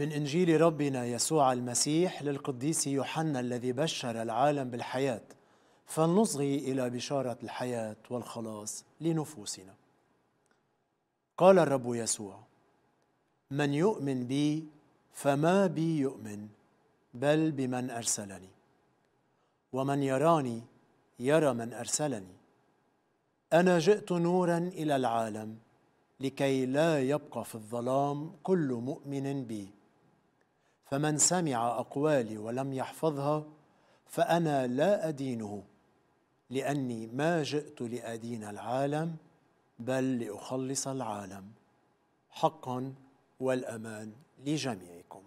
من إنجيل ربنا يسوع المسيح للقديس يوحنا الذي بشر العالم بالحياة فلنصغي إلى بشارة الحياة والخلاص لنفوسنا قال الرب يسوع من يؤمن بي فما بي يؤمن بل بمن أرسلني ومن يراني يرى من أرسلني أنا جئت نورا إلى العالم لكي لا يبقى في الظلام كل مؤمن بي فمن سمع اقوالي ولم يحفظها فانا لا ادينه لاني ما جئت لادين العالم بل لاخلص العالم حقا والامان لجميعكم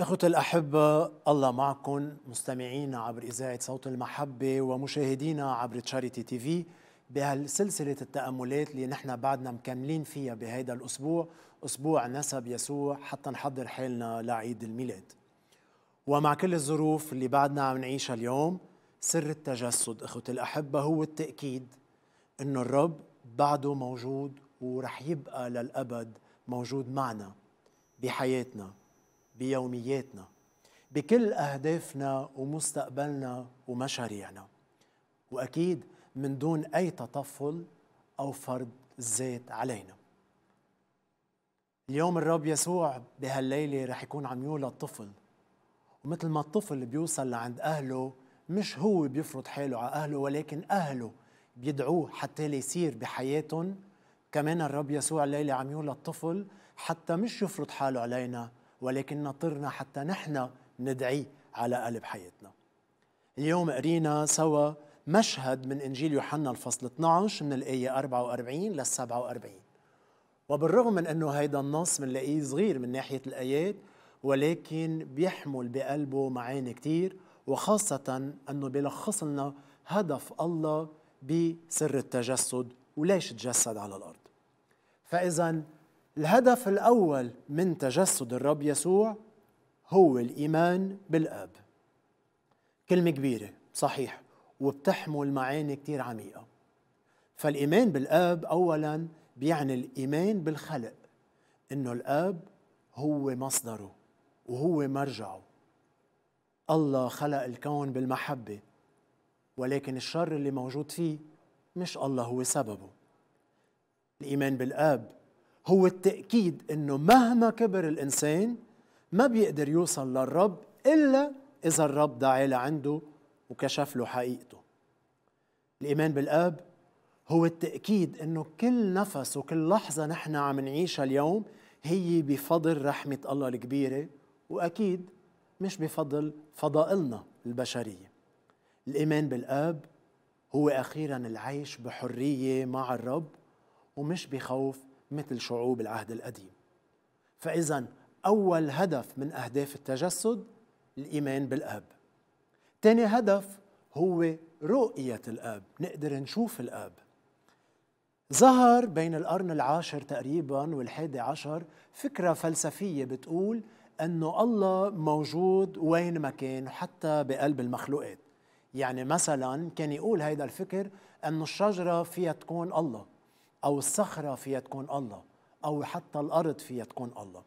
إخوة الأحبة الله معكم مستمعينا عبر إذاعة صوت المحبة ومشاهدينا عبر تشاريتي تي في بهالسلسلة التأملات اللي نحن بعدنا مكملين فيها بهيدا الأسبوع أسبوع نسب يسوع حتى نحضر حالنا لعيد الميلاد ومع كل الظروف اللي بعدنا عم نعيشها اليوم سر التجسد أخوتي الأحبة هو التأكيد أنه الرب بعده موجود ورح يبقى للأبد موجود معنا بحياتنا بيومياتنا بكل أهدافنا ومستقبلنا ومشاريعنا وأكيد من دون أي تطفل أو فرض زيت علينا اليوم الرب يسوع بهالليلة رح يكون عم يولد طفل ومثل ما الطفل بيوصل لعند أهله مش هو بيفرض حاله على أهله ولكن أهله بيدعوه حتى ليصير بحياتهم كمان الرب يسوع الليلة عم يولد طفل حتى مش يفرض حاله علينا ولكن نطرنا حتى نحن ندعيه على قلب حياتنا اليوم قرينا سوا مشهد من إنجيل يوحنا الفصل 12 من الآية 44 لل 47 وبالرغم من أنه هيدا النص بنلاقيه صغير من ناحية الآيات ولكن بيحمل بقلبه معاني كتير وخاصة أنه بيلخص لنا هدف الله بسر التجسد وليش تجسد على الأرض فإذا الهدف الأول من تجسد الرب يسوع هو الإيمان بالأب كلمة كبيرة صحيح وبتحمل معاني كتير عميقة فالإيمان بالآب أولا بيعني الإيمان بالخلق إنه الآب هو مصدره وهو مرجعه الله خلق الكون بالمحبة ولكن الشر اللي موجود فيه مش الله هو سببه الإيمان بالآب هو التأكيد إنه مهما كبر الإنسان ما بيقدر يوصل للرب إلا إذا الرب دعاه لعنده وكشف له حقيقته الإيمان بالأب هو التأكيد أنه كل نفس وكل لحظة نحن عم نعيشها اليوم هي بفضل رحمة الله الكبيرة وأكيد مش بفضل فضائلنا البشرية الإيمان بالأب هو أخيرا العيش بحرية مع الرب ومش بخوف مثل شعوب العهد القديم فإذا أول هدف من أهداف التجسد الإيمان بالأب تاني هدف هو رؤية الأب نقدر نشوف الأب ظهر بين القرن العاشر تقريبا والحادي عشر فكرة فلسفية بتقول أنه الله موجود وين ما كان حتى بقلب المخلوقات يعني مثلا كان يقول هيدا الفكر أن الشجرة فيها تكون الله أو الصخرة فيها تكون الله أو حتى الأرض فيها تكون الله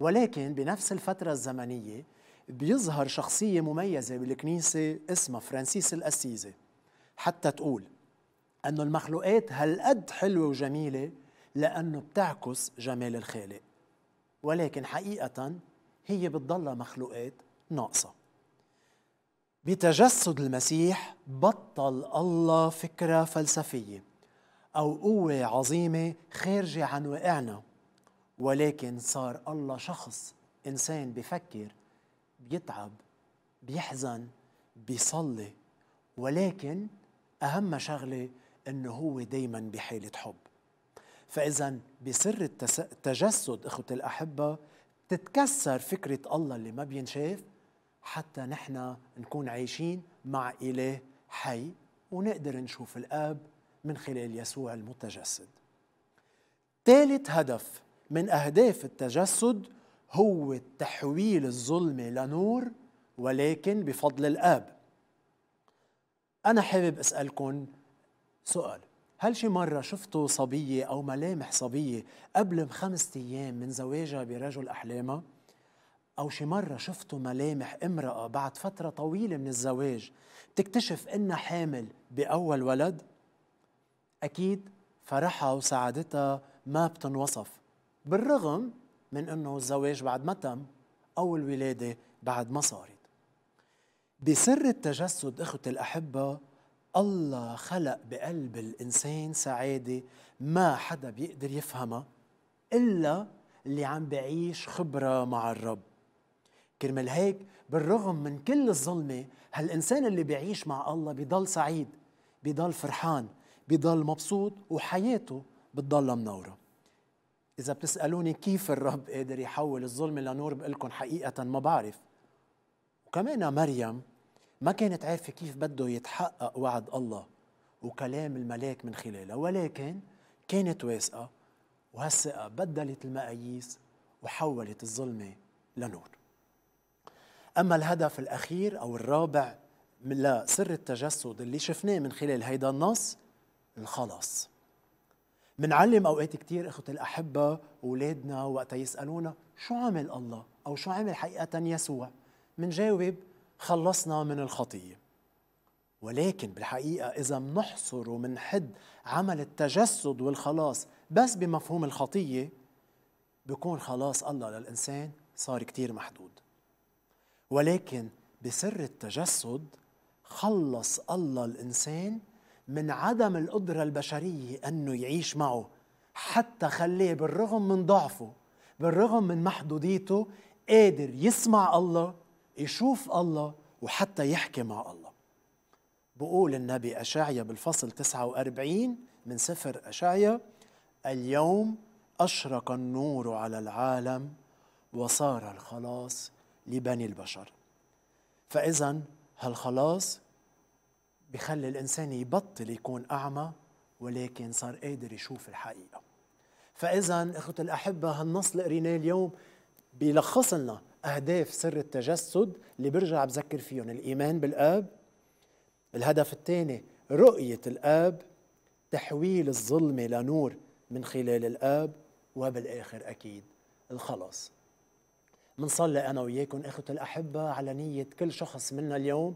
ولكن بنفس الفترة الزمنية بيظهر شخصية مميزة بالكنيسة اسمها فرانسيس الأسيزي حتى تقول أن المخلوقات هالقد حلوة وجميلة لأنه بتعكس جمال الخالق ولكن حقيقة هي بتضلها مخلوقات ناقصة بتجسد المسيح بطل الله فكرة فلسفية أو قوة عظيمة خارجة عن واقعنا ولكن صار الله شخص إنسان بفكر بيتعب بيحزن بيصلي ولكن أهم شغلة أنه هو دايما بحالة حب فإذا بسر التجسد إخوة الأحبة تتكسر فكرة الله اللي ما بينشاف حتى نحن نكون عايشين مع إله حي ونقدر نشوف الآب من خلال يسوع المتجسد ثالث هدف من أهداف التجسد هو تحويل الظلمة لنور ولكن بفضل الآب أنا حابب أسألكم سؤال هل شي مرة شفتوا صبية أو ملامح صبية قبل خمسة أيام من زواجها برجل أحلامها؟ أو شي مرة شفتوا ملامح امرأة بعد فترة طويلة من الزواج تكتشف إنها حامل بأول ولد؟ أكيد فرحها وسعادتها ما بتنوصف بالرغم من انه الزواج بعد ما تم او الولاده بعد ما صارت بسر التجسد اخوتي الاحبه الله خلق بقلب الانسان سعاده ما حدا بيقدر يفهمها الا اللي عم بعيش خبره مع الرب كرمال هيك بالرغم من كل الظلمه هالانسان اللي بيعيش مع الله بضل سعيد بضل فرحان بضل مبسوط وحياته بتضلها منوره إذا بتسألوني كيف الرب قادر يحول الظلم لنور بقلكم حقيقة ما بعرف وكمان مريم ما كانت عارفة كيف بده يتحقق وعد الله وكلام الملاك من خلالها ولكن كانت واثقة وهالثقة بدلت المقاييس وحولت الظلمة لنور أما الهدف الأخير أو الرابع لسر التجسد اللي شفناه من خلال هيدا النص الخلاص منعلم اوقات كثير اخوتي الاحبه اولادنا وقتا يسالونا شو عمل الله او شو عمل حقيقه يسوع منجاوب خلصنا من الخطيه ولكن بالحقيقه اذا منحصر ومنحد عمل التجسد والخلاص بس بمفهوم الخطيه بكون خلاص الله للانسان صار كثير محدود ولكن بسر التجسد خلص الله الانسان من عدم القدرة البشرية أنه يعيش معه حتى خليه بالرغم من ضعفه بالرغم من محدوديته قادر يسمع الله يشوف الله وحتى يحكي مع الله بقول النبي أشعيا بالفصل 49 من سفر أشعيا اليوم أشرق النور على العالم وصار الخلاص لبني البشر فإذا هالخلاص بخلي الإنسان يبطل يكون أعمى ولكن صار قادر يشوف الحقيقة فإذا أخوتي الأحبة هالنص اللي قريناه اليوم بيلخص لنا أهداف سر التجسد اللي برجع بذكر فيهم الإيمان بالآب الهدف الثاني رؤية الآب تحويل الظلمة لنور من خلال الآب وبالآخر أكيد الخلاص منصلي أنا وياكم أخوتي الأحبة على نية كل شخص منا اليوم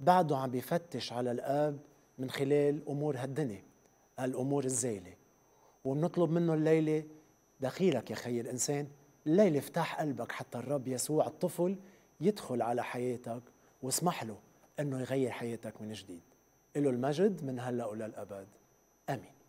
بعده عم بيفتش على الاب من خلال امور هالدنيا الامور الزايله وبنطلب منه الليله دخيلك يا خي الانسان الليله افتح قلبك حتى الرب يسوع الطفل يدخل على حياتك واسمح له انه يغير حياتك من جديد له المجد من هلا وللابد امين